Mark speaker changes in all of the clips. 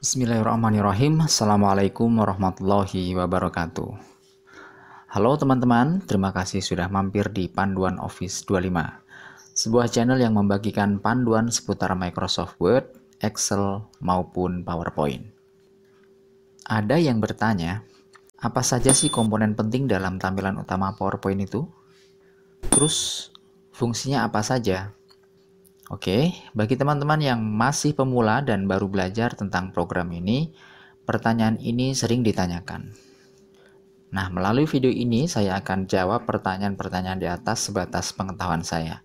Speaker 1: Bismillahirrahmanirrahim. Assalamualaikum warahmatullahi wabarakatuh. Halo teman-teman, terima kasih sudah mampir di Panduan Office 25. Sebuah channel yang membagikan panduan seputar Microsoft Word, Excel, maupun PowerPoint. Ada yang bertanya, apa saja sih komponen penting dalam tampilan utama PowerPoint itu? Terus, fungsinya apa saja? Oke, bagi teman-teman yang masih pemula dan baru belajar tentang program ini, pertanyaan ini sering ditanyakan. Nah, melalui video ini saya akan jawab pertanyaan-pertanyaan di atas sebatas pengetahuan saya.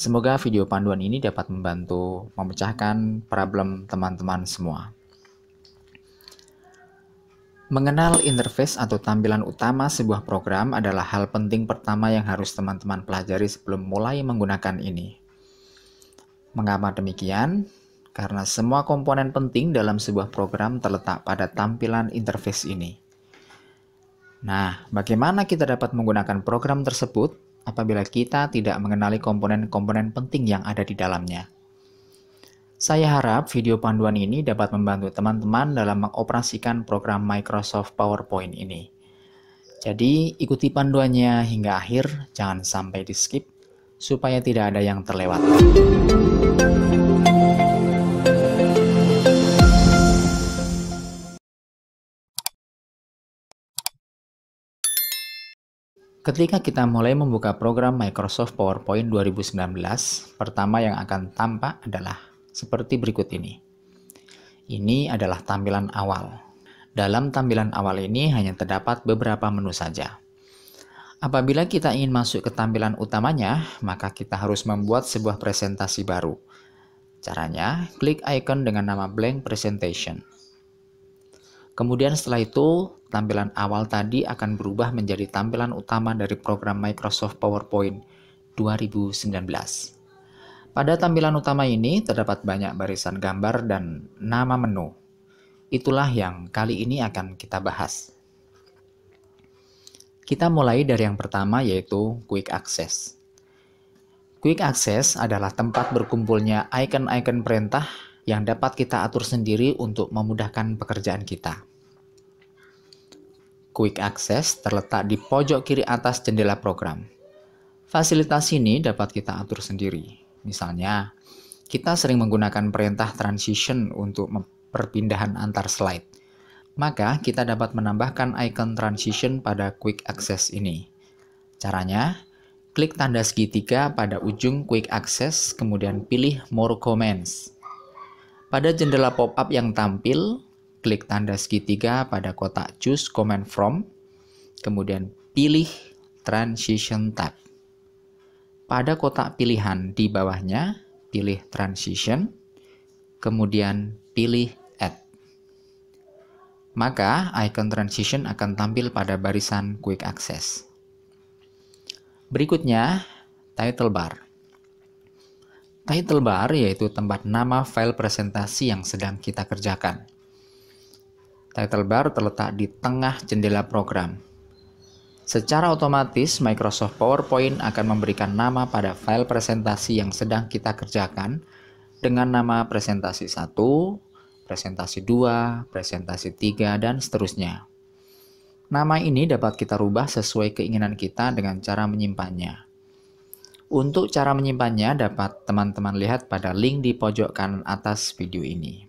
Speaker 1: Semoga video panduan ini dapat membantu memecahkan problem teman-teman semua. Mengenal interface atau tampilan utama sebuah program adalah hal penting pertama yang harus teman-teman pelajari sebelum mulai menggunakan ini. Mengapa demikian? Karena semua komponen penting dalam sebuah program terletak pada tampilan interface ini. Nah, bagaimana kita dapat menggunakan program tersebut apabila kita tidak mengenali komponen-komponen penting yang ada di dalamnya. Saya harap video panduan ini dapat membantu teman-teman dalam mengoperasikan program Microsoft PowerPoint ini. Jadi, ikuti panduannya hingga akhir, jangan sampai di-skip supaya tidak ada yang terlewat. Ketika kita mulai membuka program Microsoft PowerPoint 2019, pertama yang akan tampak adalah seperti berikut ini. Ini adalah tampilan awal. Dalam tampilan awal ini hanya terdapat beberapa menu saja. Apabila kita ingin masuk ke tampilan utamanya, maka kita harus membuat sebuah presentasi baru. Caranya, klik icon dengan nama blank presentation. Kemudian setelah itu, tampilan awal tadi akan berubah menjadi tampilan utama dari program Microsoft PowerPoint 2019. Pada tampilan utama ini terdapat banyak barisan gambar dan nama menu. Itulah yang kali ini akan kita bahas. Kita mulai dari yang pertama yaitu Quick Access. Quick Access adalah tempat berkumpulnya icon-icon perintah yang dapat kita atur sendiri untuk memudahkan pekerjaan kita. Quick Access terletak di pojok kiri atas jendela program. Fasilitas ini dapat kita atur sendiri. Misalnya, kita sering menggunakan perintah transition untuk perpindahan antar slide maka kita dapat menambahkan icon transition pada quick access ini. Caranya, klik tanda segitiga pada ujung quick access kemudian pilih more comments. Pada jendela pop-up yang tampil, klik tanda segitiga pada kotak choose comment from, kemudian pilih transition tab. Pada kotak pilihan di bawahnya, pilih transition, kemudian pilih maka icon transition akan tampil pada barisan quick access. Berikutnya, title bar. Title bar yaitu tempat nama file presentasi yang sedang kita kerjakan. Title bar terletak di tengah jendela program. Secara otomatis, Microsoft PowerPoint akan memberikan nama pada file presentasi yang sedang kita kerjakan dengan nama presentasi 1, presentasi 2, presentasi 3, dan seterusnya. Nama ini dapat kita rubah sesuai keinginan kita dengan cara menyimpannya. Untuk cara menyimpannya dapat teman-teman lihat pada link di pojok kanan atas video ini.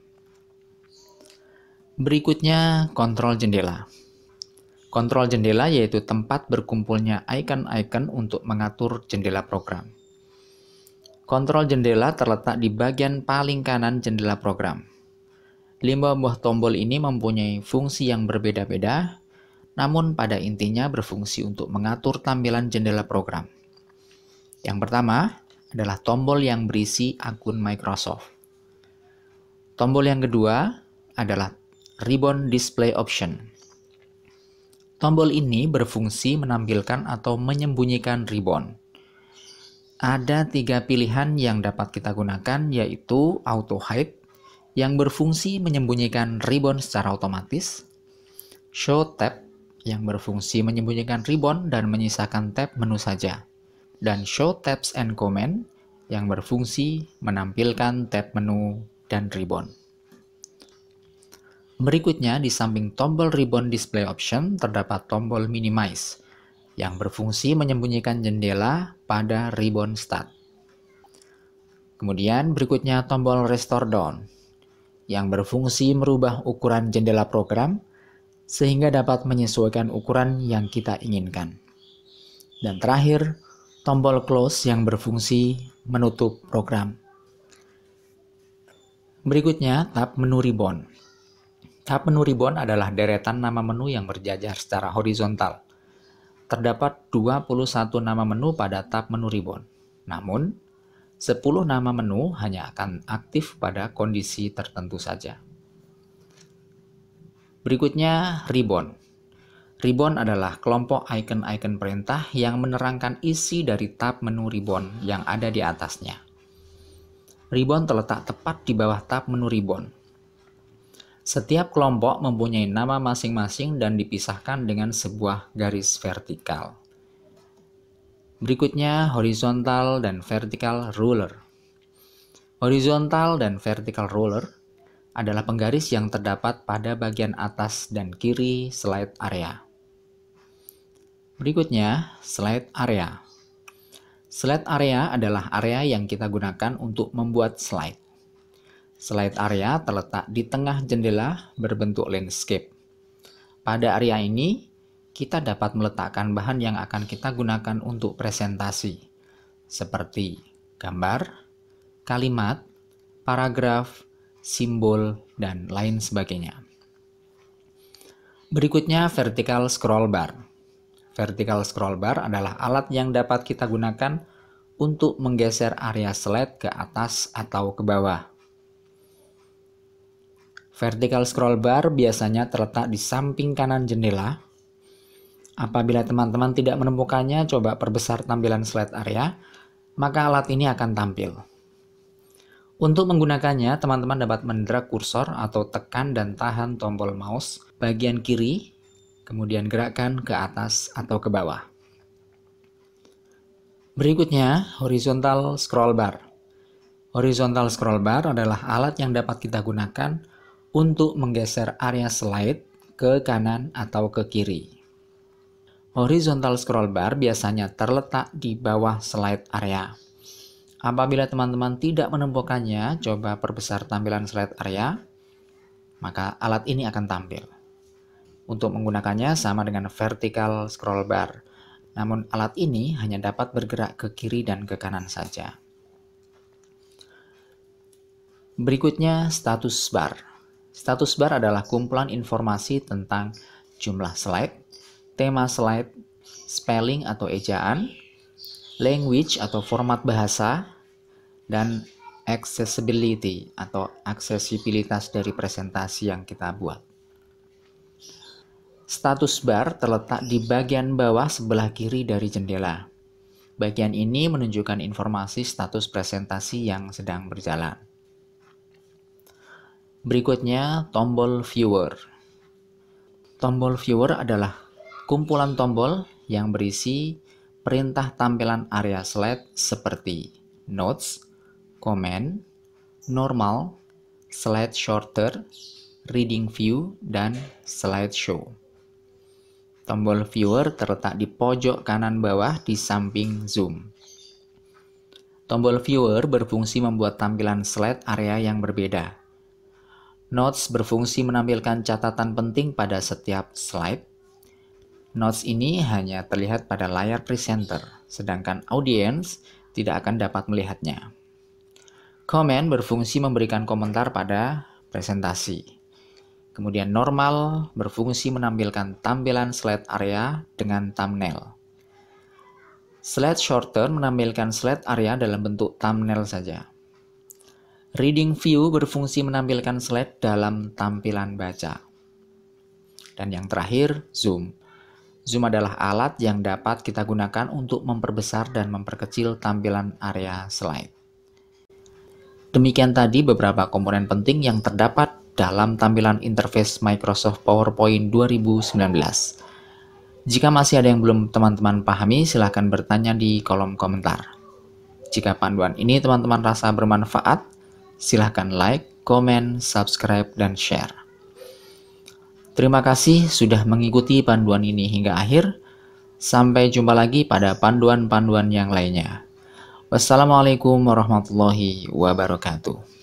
Speaker 1: Berikutnya, kontrol jendela. Kontrol jendela yaitu tempat berkumpulnya icon-icon untuk mengatur jendela program. Kontrol jendela terletak di bagian paling kanan jendela program. Lima buah tombol ini mempunyai fungsi yang berbeda-beda, namun pada intinya berfungsi untuk mengatur tampilan jendela program. Yang pertama adalah tombol yang berisi akun Microsoft. Tombol yang kedua adalah Ribbon Display Option. Tombol ini berfungsi menampilkan atau menyembunyikan ribbon. Ada tiga pilihan yang dapat kita gunakan yaitu Auto Hide, yang berfungsi menyembunyikan ribbon secara otomatis, show tab yang berfungsi menyembunyikan ribbon dan menyisakan tab menu saja, dan show tabs and comment yang berfungsi menampilkan tab menu dan ribbon. Berikutnya, di samping tombol ribbon display option terdapat tombol minimize yang berfungsi menyembunyikan jendela pada ribbon start. Kemudian berikutnya tombol restore down yang berfungsi merubah ukuran jendela program sehingga dapat menyesuaikan ukuran yang kita inginkan. Dan terakhir, tombol close yang berfungsi menutup program. Berikutnya, tab menu ribbon. Tab menu ribbon adalah deretan nama menu yang berjajar secara horizontal. Terdapat 21 nama menu pada tab menu ribbon. Namun, 10 nama menu hanya akan aktif pada kondisi tertentu saja. Berikutnya, ribbon. Ribbon adalah kelompok icon-icon perintah yang menerangkan isi dari tab menu ribbon yang ada di atasnya. Ribbon terletak tepat di bawah tab menu ribbon. Setiap kelompok mempunyai nama masing-masing dan dipisahkan dengan sebuah garis vertikal. Berikutnya horizontal dan vertical ruler. Horizontal dan vertical ruler adalah penggaris yang terdapat pada bagian atas dan kiri slide area. Berikutnya, slide area. Slide area adalah area yang kita gunakan untuk membuat slide. Slide area terletak di tengah jendela berbentuk landscape. Pada area ini, kita dapat meletakkan bahan yang akan kita gunakan untuk presentasi, seperti gambar, kalimat, paragraf, simbol, dan lain sebagainya. Berikutnya vertical scroll bar. Vertical scroll bar adalah alat yang dapat kita gunakan untuk menggeser area slide ke atas atau ke bawah. Vertical scroll bar biasanya terletak di samping kanan jendela Apabila teman-teman tidak menemukannya, coba perbesar tampilan slide area, maka alat ini akan tampil. Untuk menggunakannya, teman-teman dapat mendrag kursor atau tekan dan tahan tombol mouse bagian kiri, kemudian gerakkan ke atas atau ke bawah. Berikutnya, horizontal scroll bar. Horizontal scroll bar adalah alat yang dapat kita gunakan untuk menggeser area slide ke kanan atau ke kiri. Horizontal scroll bar biasanya terletak di bawah slide area. Apabila teman-teman tidak menemukannya, coba perbesar tampilan slide area, maka alat ini akan tampil. Untuk menggunakannya sama dengan vertical scroll bar, namun alat ini hanya dapat bergerak ke kiri dan ke kanan saja. Berikutnya status bar. Status bar adalah kumpulan informasi tentang jumlah slide, tema slide, spelling atau ejaan, language atau format bahasa, dan accessibility atau aksesibilitas dari presentasi yang kita buat. Status bar terletak di bagian bawah sebelah kiri dari jendela. Bagian ini menunjukkan informasi status presentasi yang sedang berjalan. Berikutnya, tombol viewer. Tombol viewer adalah kumpulan tombol yang berisi perintah tampilan area slide seperti notes, comment, normal, slide shorter, reading view, dan slide show. Tombol viewer terletak di pojok kanan bawah di samping zoom. Tombol viewer berfungsi membuat tampilan slide area yang berbeda. Notes berfungsi menampilkan catatan penting pada setiap slide. Notes ini hanya terlihat pada layar presenter, sedangkan audiens tidak akan dapat melihatnya. Comment berfungsi memberikan komentar pada presentasi. Kemudian normal berfungsi menampilkan tampilan slide area dengan thumbnail. Slide shorter menampilkan slide area dalam bentuk thumbnail saja. Reading view berfungsi menampilkan slide dalam tampilan baca. Dan yang terakhir, zoom Zoom adalah alat yang dapat kita gunakan untuk memperbesar dan memperkecil tampilan area slide. Demikian tadi beberapa komponen penting yang terdapat dalam tampilan interface Microsoft PowerPoint 2019. Jika masih ada yang belum teman-teman pahami, silahkan bertanya di kolom komentar. Jika panduan ini teman-teman rasa bermanfaat, silahkan like, komen, subscribe, dan share. Terima kasih sudah mengikuti panduan ini hingga akhir. Sampai jumpa lagi pada panduan-panduan yang lainnya. Wassalamualaikum warahmatullahi wabarakatuh.